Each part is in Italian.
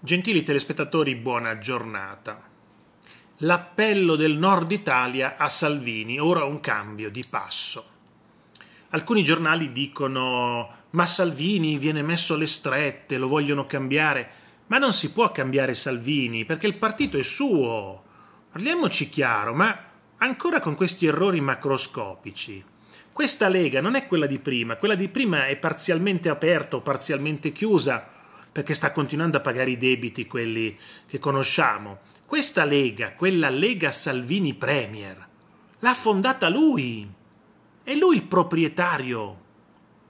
Gentili telespettatori, buona giornata. L'appello del nord Italia a Salvini, ora un cambio di passo. Alcuni giornali dicono ma Salvini viene messo alle strette, lo vogliono cambiare, ma non si può cambiare Salvini perché il partito è suo. Parliamoci chiaro, ma ancora con questi errori macroscopici. Questa Lega non è quella di prima, quella di prima è parzialmente aperta o parzialmente chiusa perché sta continuando a pagare i debiti, quelli che conosciamo. Questa Lega, quella Lega Salvini Premier, l'ha fondata lui. È lui il proprietario,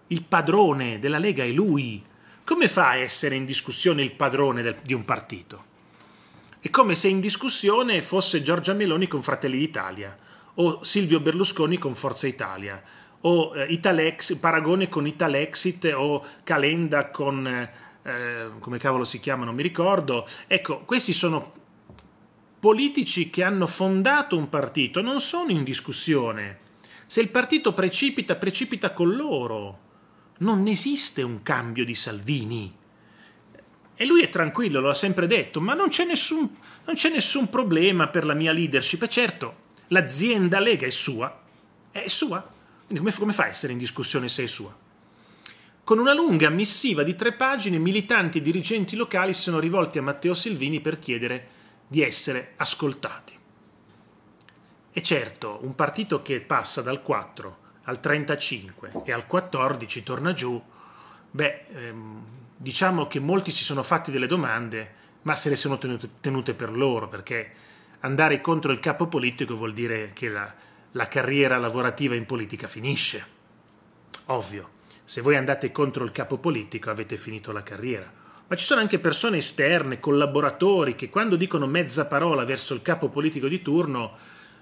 il padrone della Lega, è lui. Come fa a essere in discussione il padrone del, di un partito? È come se in discussione fosse Giorgia Meloni con Fratelli d'Italia, o Silvio Berlusconi con Forza Italia, o eh, Italex, paragone con Italexit o Calenda con eh, eh, come cavolo si chiama, non mi ricordo. Ecco, questi sono politici che hanno fondato un partito, non sono in discussione. Se il partito precipita, precipita con loro. Non esiste un cambio di Salvini. E lui è tranquillo, lo ha sempre detto, ma non c'è nessun, non c'è nessun problema per la mia leadership. E certo, l'azienda Lega è sua, è sua. Quindi come, come fa a essere in discussione se è sua? Con una lunga missiva di tre pagine, militanti e dirigenti locali si sono rivolti a Matteo Silvini per chiedere di essere ascoltati. E certo, un partito che passa dal 4 al 35 e al 14 torna giù, beh, ehm, diciamo che molti si sono fatti delle domande, ma se le sono tenute, per loro, perché andare contro il capo politico vuol dire che la, la carriera lavorativa in politica finisce. Ovvio. Se voi andate contro il capo politico avete finito la carriera. Ma ci sono anche persone esterne, collaboratori, che quando dicono mezza parola verso il capo politico di turno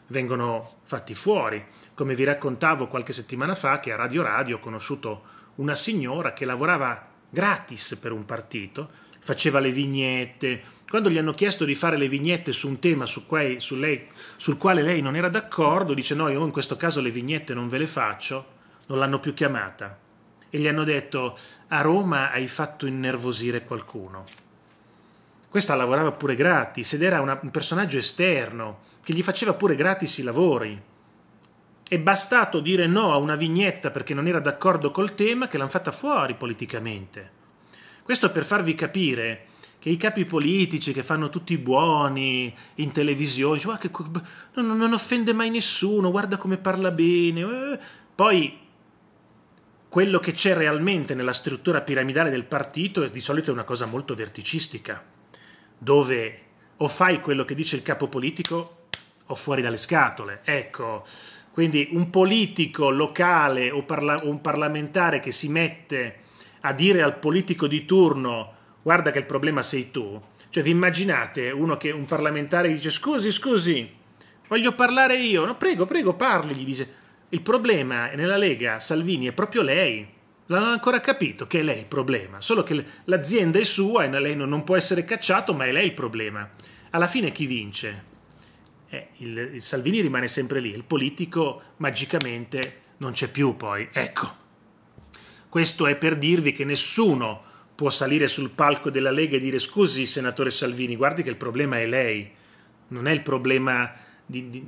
vengono fatti fuori. Come vi raccontavo qualche settimana fa che a Radio Radio ho conosciuto una signora che lavorava gratis per un partito, faceva le vignette. Quando gli hanno chiesto di fare le vignette su un tema su quale, su lei, sul quale lei non era d'accordo, dice no, io in questo caso le vignette non ve le faccio, non l'hanno più chiamata e gli hanno detto a Roma hai fatto innervosire qualcuno. Questa lavorava pure gratis ed era una, un personaggio esterno che gli faceva pure gratis i lavori. È bastato dire no a una vignetta perché non era d'accordo col tema che l'hanno fatta fuori politicamente. Questo per farvi capire che i capi politici che fanno tutti i buoni in televisione, dicono, ah, che, non, non, offende mai nessuno, guarda come parla bene. Eh, poi quello che c'è realmente nella struttura piramidale del partito è di solito una cosa molto verticistica, dove o fai quello che dice il capo politico o fuori dalle scatole. Ecco, quindi un politico locale o, parla- o un parlamentare che si mette a dire al politico di turno guarda che il problema sei tu, cioè vi immaginate uno che un parlamentare dice scusi, scusi, voglio parlare io, no prego, prego, parli, gli dice il problema è nella Lega Salvini è proprio lei. L'hanno ancora capito che è lei il problema, solo che l'azienda è sua e lei non può essere cacciato, ma è lei il problema. Alla fine chi vince? Eh, il, il Salvini rimane sempre lì, il politico magicamente non c'è più poi. Ecco, questo è per dirvi che nessuno può salire sul palco della Lega e dire scusi senatore Salvini, guardi che il problema è lei, non è il problema di, di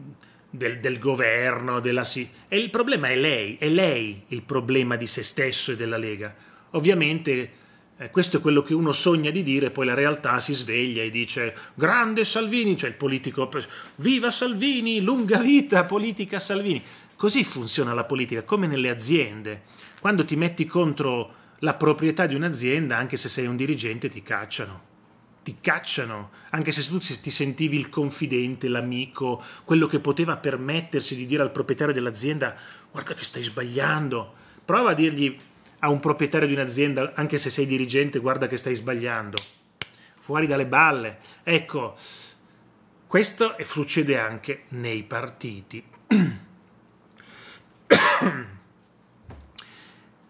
del, del, governo, della sì. E il problema è lei, è lei il problema di se stesso e della Lega. Ovviamente eh, questo è quello che uno sogna di dire, poi la realtà si sveglia e dice grande Salvini, cioè il politico, viva Salvini, lunga vita, politica Salvini. Così funziona la politica, come nelle aziende. Quando ti metti contro la proprietà di un'azienda, anche se sei un dirigente, ti cacciano ti cacciano, anche se tu ti sentivi il confidente, l'amico, quello che poteva permettersi di dire al proprietario dell'azienda guarda che stai sbagliando, prova a dirgli a un proprietario di un'azienda, anche se sei dirigente, guarda che stai sbagliando, fuori dalle balle. Ecco, questo succede anche nei partiti.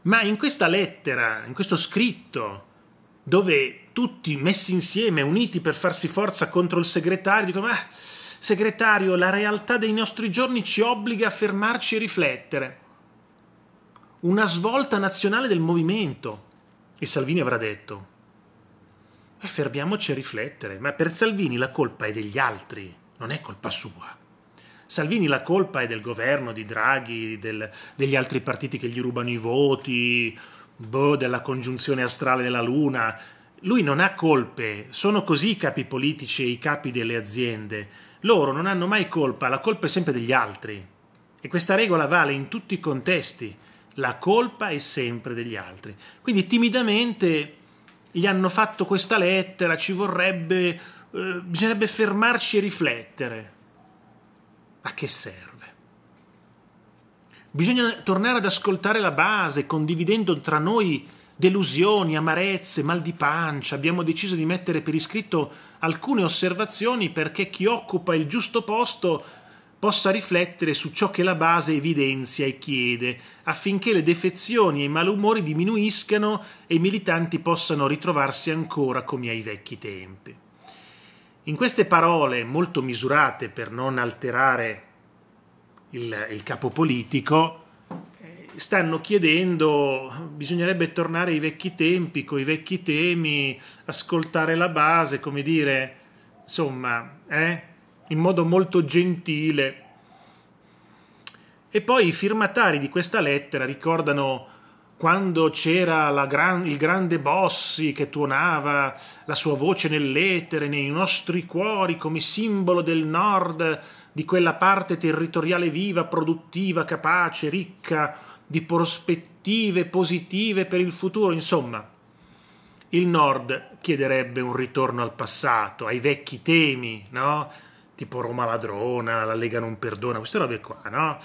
Ma in questa lettera, in questo scritto, dove tutti messi insieme, uniti per farsi forza contro il segretario, dicono ma ah, segretario, la realtà dei nostri giorni ci obbliga a fermarci e riflettere. Una svolta nazionale del movimento, e Salvini avrà detto. Ma fermiamoci a riflettere, ma per Salvini la colpa è degli altri, non è colpa sua. Salvini la colpa è del governo, di Draghi, del, degli altri partiti che gli rubano i voti, boh, della congiunzione astrale della Luna. Lui non ha colpe, sono così i capi politici e i capi delle aziende. Loro non hanno mai colpa, la colpa è sempre degli altri. E questa regola vale in tutti i contesti, la colpa è sempre degli altri. Quindi timidamente gli hanno fatto questa lettera, ci vorrebbe, eh, bisognerebbe fermarci e riflettere. A che serve? Bisogna tornare ad ascoltare la base, condividendo tra noi delusioni, amarezze, mal di pancia. Abbiamo deciso di mettere per iscritto alcune osservazioni perché chi occupa il giusto posto possa riflettere su ciò che la base evidenzia e chiede, affinché le defezioni e i malumori diminuiscano e i militanti possano ritrovarsi ancora come ai vecchi tempi. In queste parole, molto misurate per non alterare il, il capo politico, eh, stanno chiedendo, bisognerebbe tornare ai vecchi tempi, con i vecchi temi, ascoltare la base, come dire, insomma, eh, in modo molto gentile. E poi i firmatari di questa lettera ricordano quando c'era gran, il grande Bossi che tuonava la sua voce nell'etere, nei nostri cuori, come simbolo del nord, di quella parte territoriale viva, produttiva, capace, ricca di prospettive positive per il futuro. Insomma, il nord chiederebbe un ritorno al passato, ai vecchi temi, no? Tipo Roma ladrona, la Lega non perdona, queste robe qua, no?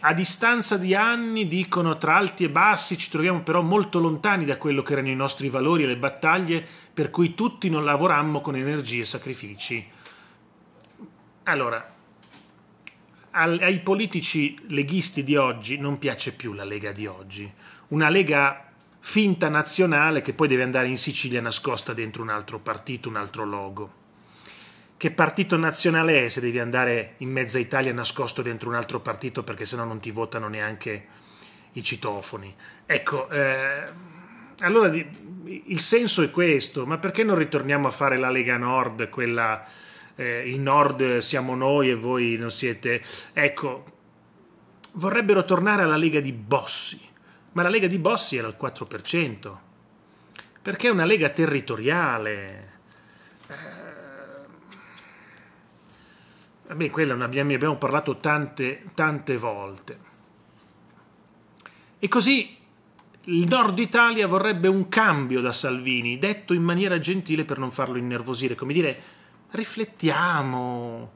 a distanza di anni dicono tra alti e bassi ci troviamo però molto lontani da quello che erano i nostri valori e le battaglie per cui tutti non lavorammo con energie e sacrifici. Allora, ai politici leghisti di oggi non piace più la Lega di oggi, una Lega finta nazionale che poi deve andare in Sicilia nascosta dentro un altro partito, un altro logo che partito nazionale è se devi andare in mezza Italia nascosto dentro un altro partito perché sennò non ti votano neanche i citofoni. Ecco, eh, allora il senso è questo, ma perché non ritorniamo a fare la Lega Nord, quella eh, il Nord siamo noi e voi non siete... Ecco, vorrebbero tornare alla Lega di Bossi, ma la Lega di Bossi era il 4%, perché è una Lega territoriale. Eh, Beh, quella ne abbiamo parlato tante, tante volte. E così il nord Italia vorrebbe un cambio da Salvini, detto in maniera gentile per non farlo innervosire, come dire riflettiamo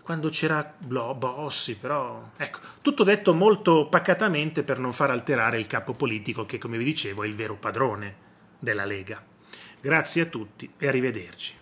quando c'era Bossi, però ecco, tutto detto molto pacatamente per non far alterare il capo politico che come vi dicevo è il vero padrone della Lega. Grazie a tutti e arrivederci.